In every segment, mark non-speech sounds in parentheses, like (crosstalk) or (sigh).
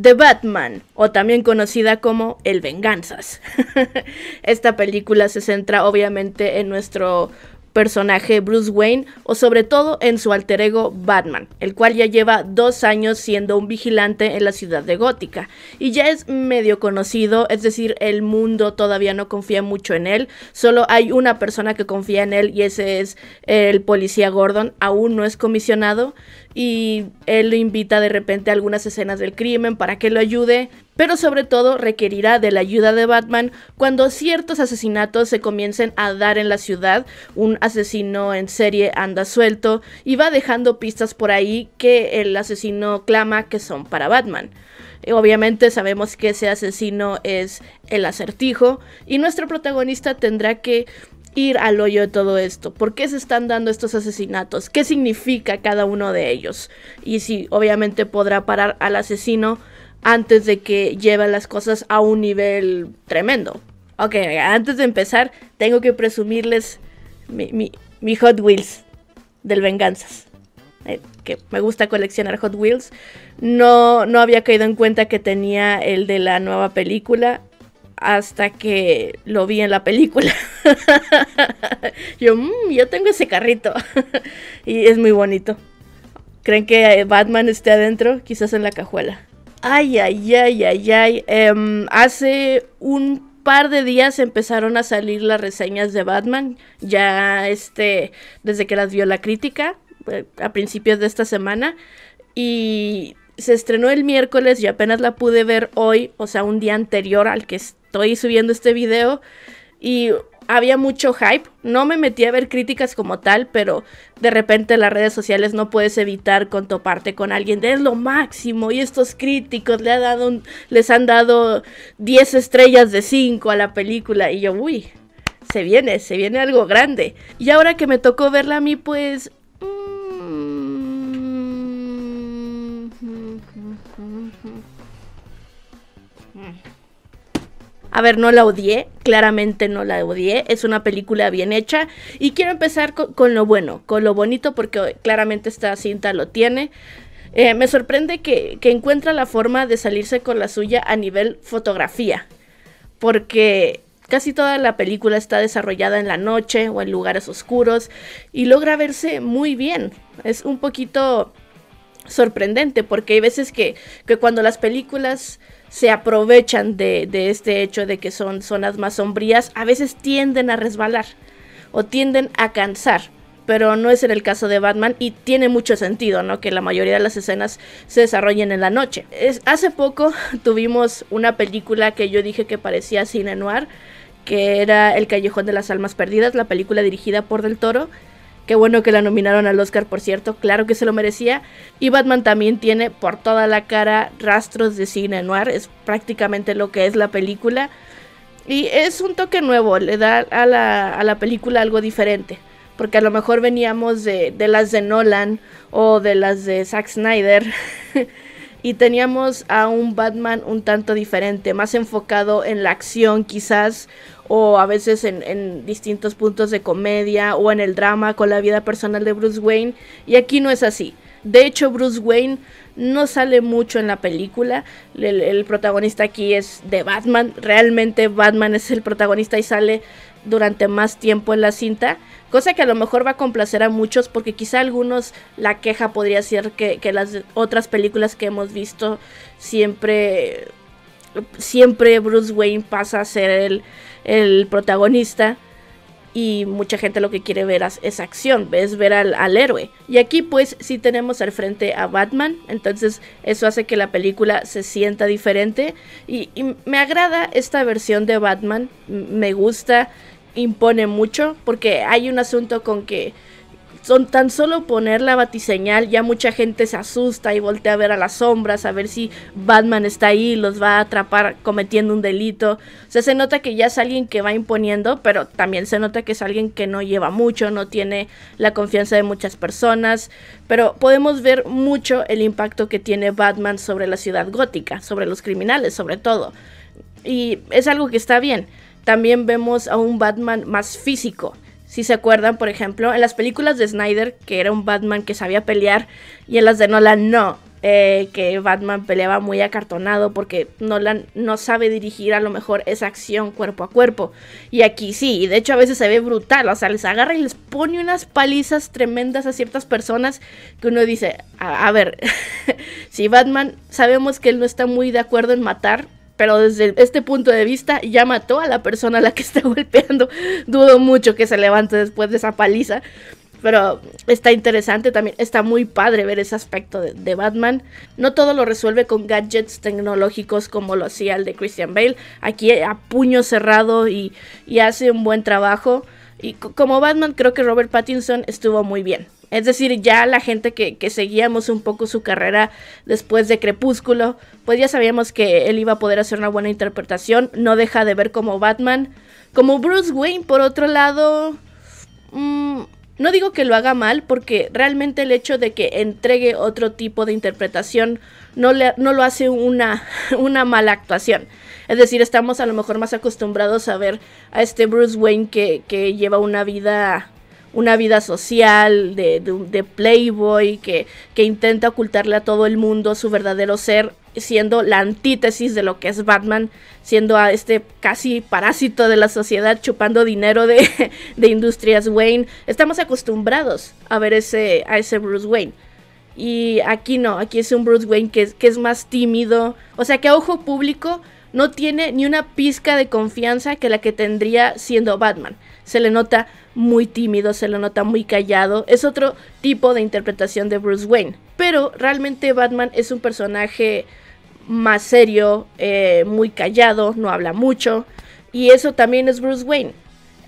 The Batman, o también conocida como El Venganzas. (laughs) Esta película se centra obviamente en nuestro personaje Bruce Wayne o sobre todo en su alter ego Batman, el cual ya lleva dos años siendo un vigilante en la ciudad de Gótica y ya es medio conocido, es decir, el mundo todavía no confía mucho en él, solo hay una persona que confía en él y ese es el policía Gordon, aún no es comisionado y él invita de repente a algunas escenas del crimen para que lo ayude, pero sobre todo requerirá de la ayuda de Batman cuando ciertos asesinatos se comiencen a dar en la ciudad, un asesino en serie anda suelto y va dejando pistas por ahí que el asesino clama que son para Batman. Obviamente sabemos que ese asesino es el acertijo y nuestro protagonista tendrá que ir al hoyo de todo esto? ¿Por qué se están dando estos asesinatos? ¿Qué significa cada uno de ellos? Y si obviamente podrá parar al asesino antes de que lleve las cosas a un nivel tremendo. Ok, antes de empezar, tengo que presumirles mi, Hot Wheels del Venganzas. Eh, que me gusta coleccionar Hot Wheels. No, no había caído en cuenta que tenía el de la nueva película hasta que lo vi en la película. (laughs) yo, mm, yo tengo ese carrito (laughs) y es muy bonito. ¿Creen que Batman esté adentro? Quizás en la cajuela. Ay, ay, ay, ay, ay. Em, hace un par de días empezaron a salir las reseñas de Batman. Ya este, desde que las vio la crítica, eh, a principios de esta semana. Y se estrenó el miércoles y apenas la pude ver hoy, o sea, un día anterior al que estoy subiendo este video y había mucho hype. No me metí a ver críticas como tal, pero de repente las redes sociales no puedes evitar con con alguien de es lo máximo y estos críticos le ha dado les han dado 10 estrellas de 5 a la película y yo, uy, se viene, se viene algo grande. Y ahora que me tocó verla a mí, pues A ver, no la odié, claramente no la odié, es una película bien hecha y quiero empezar con, lo bueno, con lo bonito porque claramente esta cinta lo tiene. Eh, me sorprende que, que encuentra la forma de salirse con la suya a nivel fotografía, porque Casi toda la película está desarrollada en la noche o en lugares oscuros y logra verse muy bien. Es un poquito sorprendente porque hay veces que, que cuando las películas se aprovechan de, de este hecho de que son zonas más sombrías, a veces tienden a resbalar o tienden a cansar pero no es en el caso de Batman y tiene mucho sentido, ¿no? Que la mayoría de las escenas se desarrollen en la noche. hace poco (laughs) tuvimos una película que yo dije que parecía cine noir, que era El Callejón de las Almas Perdidas, la película dirigida por Del Toro. Qué bueno que la nominaron al Oscar, por cierto, claro que se lo merecía. Y Batman también tiene por toda la cara rastros de cine noir, es prácticamente lo que es la película. Y es un toque nuevo, le da a la, a la película algo diferente. Porque a lo mejor veníamos de, de las de Nolan o de las de Zack Snyder, (laughs) y teníamos a un Batman un tanto diferente, más enfocado en la acción quizás, o a veces en, distintos puntos de comedia o en el drama con la vida personal de Bruce Wayne, y aquí no es así. De hecho, Bruce Wayne no sale mucho en la película. El, protagonista aquí es de Batman. Realmente Batman es el protagonista y sale durante más tiempo en la cinta. Cosa que a lo mejor va a complacer a muchos porque quizá algunos la queja podría ser que, las otras películas que hemos visto siempre... Siempre Bruce Wayne pasa a ser el protagonista y mucha gente lo que quiere ver es acción, es ver al, héroe. Y aquí pues sí tenemos al frente a Batman, entonces eso hace que la película se sienta diferente y me agrada esta versión de Batman, me gusta, impone mucho porque hay un asunto con que son tan solo poner la batiseñal, ya mucha gente se asusta y voltea a ver a las sombras, a ver si Batman está ahí, los va a atrapar cometiendo un delito. O sea, se nota que ya es alguien que va imponiendo, pero también se nota que es alguien que no lleva mucho, no tiene la confianza de muchas personas. Pero podemos ver mucho el impacto que tiene Batman sobre la ciudad gótica, sobre los criminales, sobre todo. Y es algo que está bien. También vemos a un Batman más físico, si se acuerdan, por ejemplo, en las películas de Snyder, que era un Batman que sabía pelear, y en las de Nolan no, eh, que Batman peleaba muy acartonado porque Nolan no sabe dirigir a lo mejor esa acción cuerpo a cuerpo. Y aquí sí, y de hecho a veces se ve brutal, o sea, les agarra y les pone unas palizas tremendas a ciertas personas que uno dice, a ver, (laughs) si Batman sabemos que él no está muy de acuerdo en matar, pero desde este punto de vista ya mató a la persona a la que (laughs) está golpeando. Dudo mucho que se levante después de esa paliza. Pero está interesante también, está muy padre ver ese aspecto de, Batman. No todo lo resuelve con gadgets tecnológicos como lo hacía el de Christian Bale. Aquí a puño cerrado y hace un buen trabajo. Y como Batman creo que Robert Pattinson estuvo muy bien. Es decir, ya la gente que, seguíamos un poco su carrera después de Crepúsculo, pues ya sabíamos que él iba a poder hacer una buena interpretación. No deja de ver como Batman. Como Bruce Wayne, por otro lado, mm, no digo que lo haga mal, porque realmente el hecho de que entregue otro tipo de interpretación no, le, no lo hace una (laughs) mala actuación. Es decir, estamos a lo mejor más acostumbrados a ver a este Bruce Wayne que, lleva una vida una vida social, de, playboy, que, intenta ocultarle a todo el mundo su verdadero ser, siendo la antítesis de lo que es Batman, siendo a este casi parásito de la sociedad, chupando dinero de, (laughs) Industrias Wayne. Estamos acostumbrados a ver ese, a ese Bruce Wayne. Y aquí no, aquí es un Bruce Wayne que, que es más tímido. O sea que a ojo público no tiene ni una pizca de confianza que la que tendría siendo Batman. Se le nota muy tímido, se le nota muy callado. Es otro tipo de interpretación de Bruce Wayne. Pero realmente Batman es un personaje más serio, eh, muy callado, no habla mucho. Y eso también es Bruce Wayne.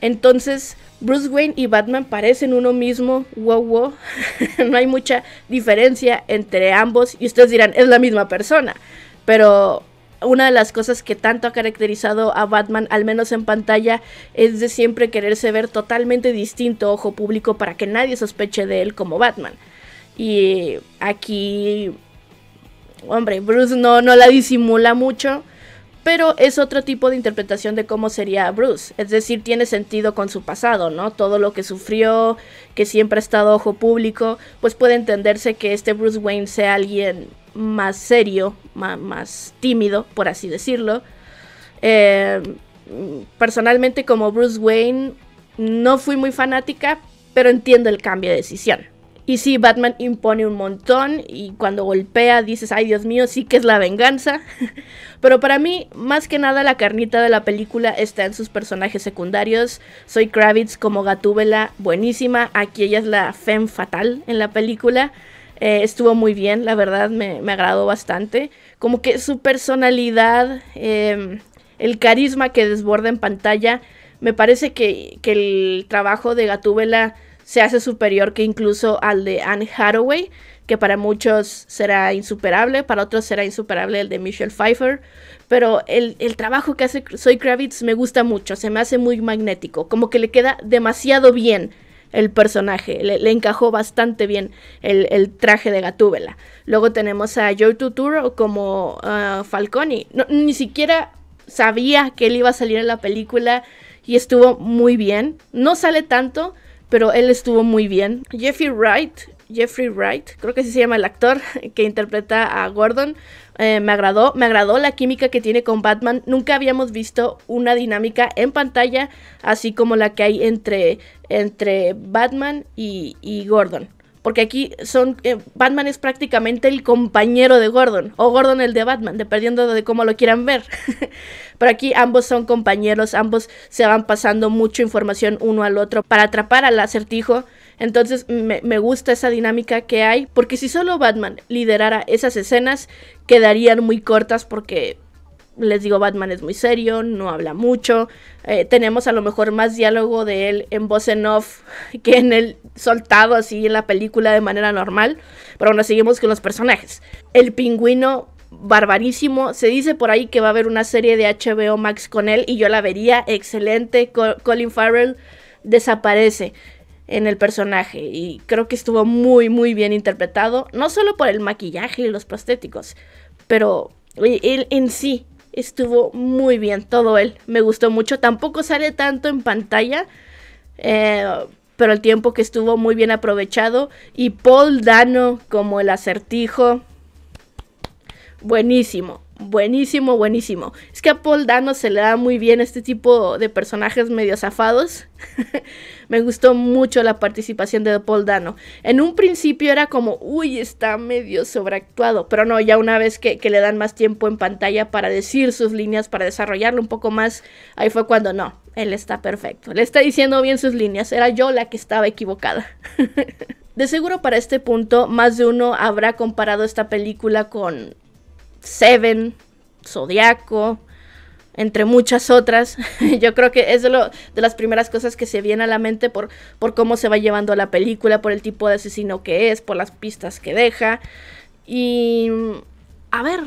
Entonces, Bruce Wayne y Batman parecen uno mismo. Wow, wow. (laughs) no hay mucha diferencia entre ambos. Y ustedes dirán, es la misma persona. Pero una de las cosas que tanto ha caracterizado a Batman, al menos en pantalla, es de siempre quererse ver totalmente distinto, ojo público, para que nadie sospeche de él como Batman. Y aquí, hombre, Bruce no, no la disimula mucho, pero es otro tipo de interpretación de cómo sería Bruce. Es decir, tiene sentido con su pasado, ¿no? Todo lo que sufrió, que siempre ha estado ojo público, pues puede entenderse que este Bruce Wayne sea alguien más serio, más, tímido, por así decirlo. Eh, personalmente como Bruce Wayne no fui muy fanática, pero entiendo el cambio de decisión. Y sí, Batman impone un montón y cuando golpea dices, ay Dios mío, sí que es la venganza. (laughs) Pero para mí, más que nada, la carnita de la película está en sus personajes secundarios. Soy Kravitz como Gatúbela, buenísima. Aquí ella es la femme fatal en la película. Eh, estuvo muy bien, la verdad me, agradó bastante. Como que su personalidad, em, el carisma que desborda en pantalla, me parece que, el trabajo de Gatúbela se hace superior que incluso al de Anne Hathaway, que para muchos será insuperable, para otros será insuperable el de Michelle Pfeiffer, pero el, el trabajo que hace Soy Kravitz me gusta mucho, se me hace muy magnético, como que le queda demasiado bien el personaje. Le, encajó bastante bien el, traje de Gatúbela. Luego tenemos a Joe Tuturo como ah, Falconi. ni siquiera sabía que él iba a salir en la película y estuvo muy bien. No sale tanto, pero él estuvo muy bien. Jeffrey Wright, Jeffrey Wright, creo que así se llama el actor (laughs) que interpreta a Gordon. Eh, me agradó, me agradó la química que tiene con Batman. Nunca habíamos visto una dinámica en pantalla así como la que hay entre, entre Batman y, y Gordon porque aquí son eh, Batman es prácticamente el compañero de Gordon, o Gordon el de Batman, dependiendo de cómo lo quieran ver. (laughs) Pero aquí ambos son compañeros, ambos se van pasando mucha información uno al otro para atrapar al acertijo. Entonces me, me, gusta esa dinámica que hay, porque si solo Batman liderara esas escenas, quedarían muy cortas porque les digo, Batman es muy serio, no habla mucho. Eh, tenemos a lo mejor más diálogo de él en voz en off (laughs) que en el soltado así en la película de manera normal. Pero bueno, seguimos con los personajes. El pingüino, barbarísimo. Se dice por ahí que va a haber una serie de HBO Max con él y yo la vería. Excelente. Colin Farrell desaparece en el personaje y creo que estuvo muy muy bien interpretado, no solo por el maquillaje y los prostéticos, pero él en sí estuvo muy bien todo él. Me gustó mucho. Tampoco sale tanto en pantalla. Eh, pero el tiempo que estuvo muy bien aprovechado. Y Paul Dano como el acertijo. Buenísimo buenísimo, buenísimo. Es que a Paul Dano se le da muy bien este tipo de personajes medio zafados. (laughs) Me gustó mucho la participación de Paul Dano. En un principio era como, uy, está medio sobreactuado, pero no, ya una vez que, que le dan más tiempo en pantalla para decir sus líneas, para desarrollarlo un poco más, ahí fue cuando no, él está perfecto. Le está diciendo bien sus líneas, era yo la que estaba equivocada. (laughs) De seguro para este punto más de uno habrá comparado esta película con Seven, Zodiaco, entre muchas otras. (laughs) Yo creo que es de, lo, de las primeras cosas que se viene a la mente por, por cómo se va llevando la película, por el tipo de asesino que es, por las pistas que deja. Y, a ver,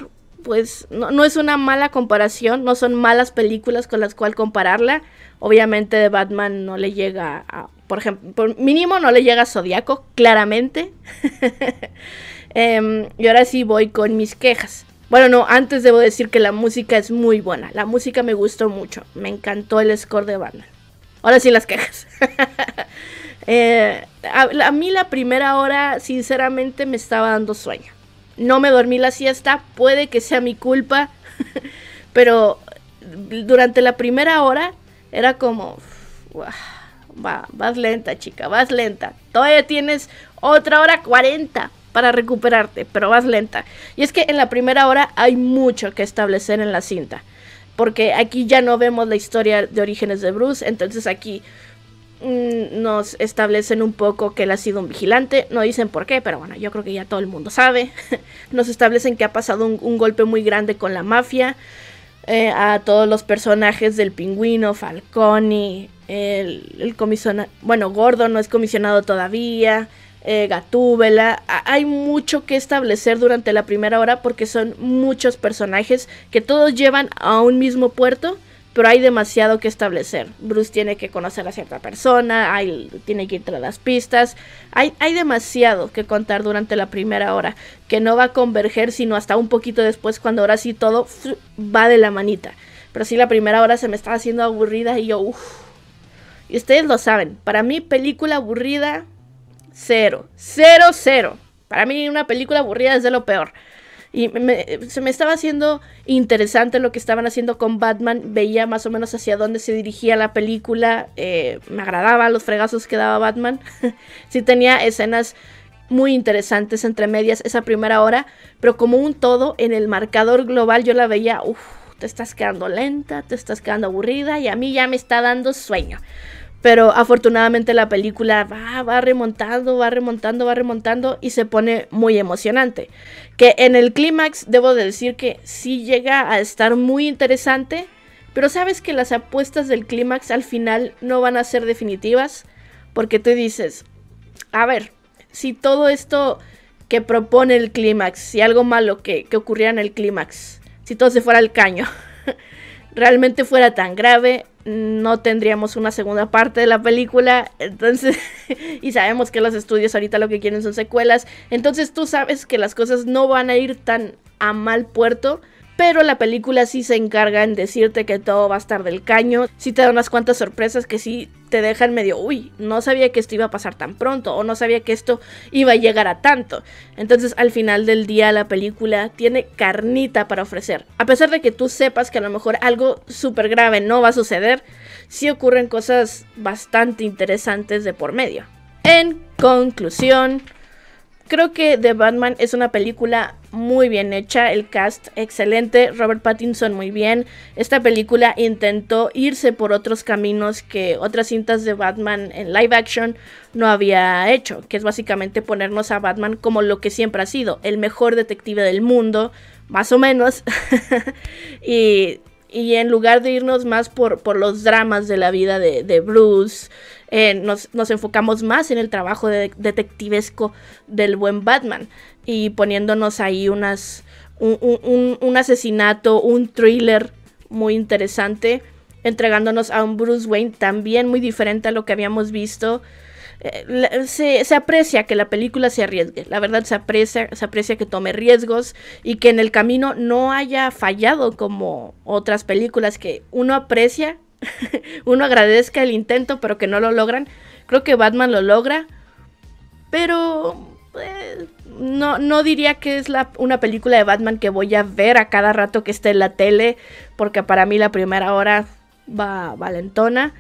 pues no, es una mala comparación, no son malas películas con las cuales compararla. Obviamente de Batman no le llega a, por ejemplo, mínimo no le llega a Zodiaco, claramente. (laughs) Em, y ahora sí voy con mis quejas. Bueno, no, antes debo decir que la música es muy buena. La música me gustó mucho. Me encantó el score de banda. Ahora sí las quejas. (laughs) Eh, a, mí la primera hora, sinceramente, me estaba dando sueño. No me dormí la siesta, puede que sea mi culpa, (laughs) pero durante la primera hora era como, va, vas lenta chica, vas lenta. Todavía tienes otra hora cuarenta para recuperarte, pero vas lenta. Y es que en la primera hora hay mucho que establecer en la cinta, porque aquí ya no vemos la historia de orígenes de Bruce, entonces aquí mm, nos establecen un poco que él ha sido un vigilante, no dicen por qué, pero bueno, yo creo que ya todo el mundo sabe. (laughs) nos establecen que ha pasado un, golpe muy grande con la mafia. Eh, a todos los personajes del pingüino, Falconi, el, el comisionado, bueno, Gordo no es comisionado todavía, eh, Gatúbela. Hay mucho que establecer durante la primera hora porque son muchos personajes que todos llevan a un mismo puerto, pero hay demasiado que establecer. Bruce tiene que conocer a cierta persona, hay, tiene que ir tras las pistas. Hay, hay demasiado que contar durante la primera hora que no va a converger sino hasta un poquito después cuando ahora sí todo va de la manita. Pero sí la primera hora se me estaba haciendo aburrida y yo... Uff. Y ustedes lo saben, para mí película aburrida Cero, cero, cero. Para mí una película aburrida es de lo peor. Y se me estaba haciendo interesante lo que estaban haciendo con Batman. Veía más o menos hacia dónde se dirigía la película. Eh, me agradaba los fregazos que daba Batman. (laughs) sí tenía escenas muy interesantes entre medias esa primera hora. Pero como un todo, en el marcador global yo la veía, uff, te estás quedando lenta, te estás quedando aburrida y a mí ya me está dando sueño. Pero afortunadamente la película va, remontando, va remontando, va remontando y se pone muy emocionante. Que en el clímax debo decir que sí llega a estar muy interesante, pero sabes que las apuestas del clímax al final no van a ser definitivas porque tú dices, a ver, si todo esto que propone el clímax, si algo malo que, ocurría en el clímax, si todo se fuera al caño. (laughs) realmente fuera tan grave, no tendríamos una segunda parte de la película. Entonces, (laughs) y sabemos que los estudios ahorita lo que quieren son secuelas. Entonces tú sabes que las cosas no van a ir tan a mal puerto pero la película sí se encarga en decirte que todo va a estar del caño, sí te da unas cuantas sorpresas que sí te dejan medio, uy, no sabía que esto iba a pasar tan pronto o no sabía que esto iba a llegar a tanto. Entonces al final del día la película tiene carnita para ofrecer. A pesar de que tú sepas que a lo mejor algo súper grave no va a suceder, sí ocurren cosas bastante interesantes de por medio. En conclusión, Creo que The Batman es una película muy bien hecha, el cast excelente, Robert Pattinson muy bien. Esta película intentó irse por otros caminos que otras cintas de Batman en live action no había hecho, que es básicamente ponernos a Batman como lo que siempre ha sido, el mejor detective del mundo, más o menos. (laughs) y y en lugar de irnos más por, los dramas de la vida de, Bruce, eh, nos, enfocamos más en el trabajo detectivesco del buen Batman y poniéndonos ahí unas, un, un asesinato, un thriller muy interesante, entregándonos a un Bruce Wayne también muy diferente a lo que habíamos visto eh, se, aprecia que la película se arriesgue, la verdad se aprecia, se aprecia que tome riesgos y que en el camino no haya fallado como otras películas que uno aprecia, (laughs) uno agradezca el intento pero que no lo logran. Creo que Batman lo logra, pero eh, no, diría que es una película de Batman que voy a ver a cada rato que esté en la tele, porque para mí la primera hora va valentona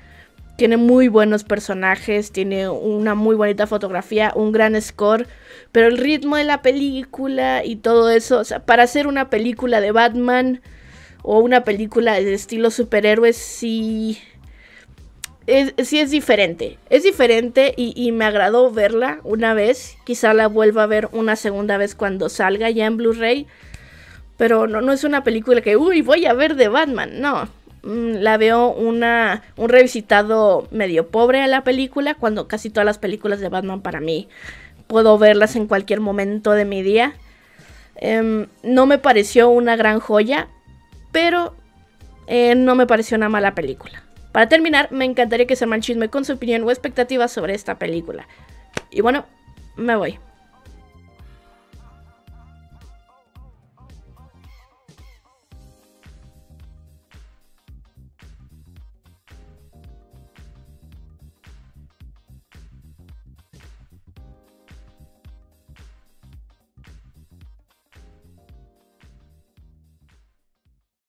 tiene muy buenos personajes, tiene una muy bonita fotografía, un gran score, pero el ritmo de la película y todo eso, o sea, para hacer una película de Batman o una película de estilo superhéroes, sí es, sí es diferente. Es diferente y, y, me agradó verla una vez. Quizá la vuelva a ver una segunda vez cuando salga ya en Blu-ray. Pero no, no es una película que, uy, voy a ver de Batman. No, Mm, la veo una, un revisitado medio pobre a la película, cuando casi todas las películas de Batman para mí puedo verlas en cualquier momento de mi día. Em, no me pareció una gran joya, pero eh, no me pareció una mala película. Para terminar, me encantaría que se manchisme con su opinión o expectativas sobre esta película. Y bueno, me voy.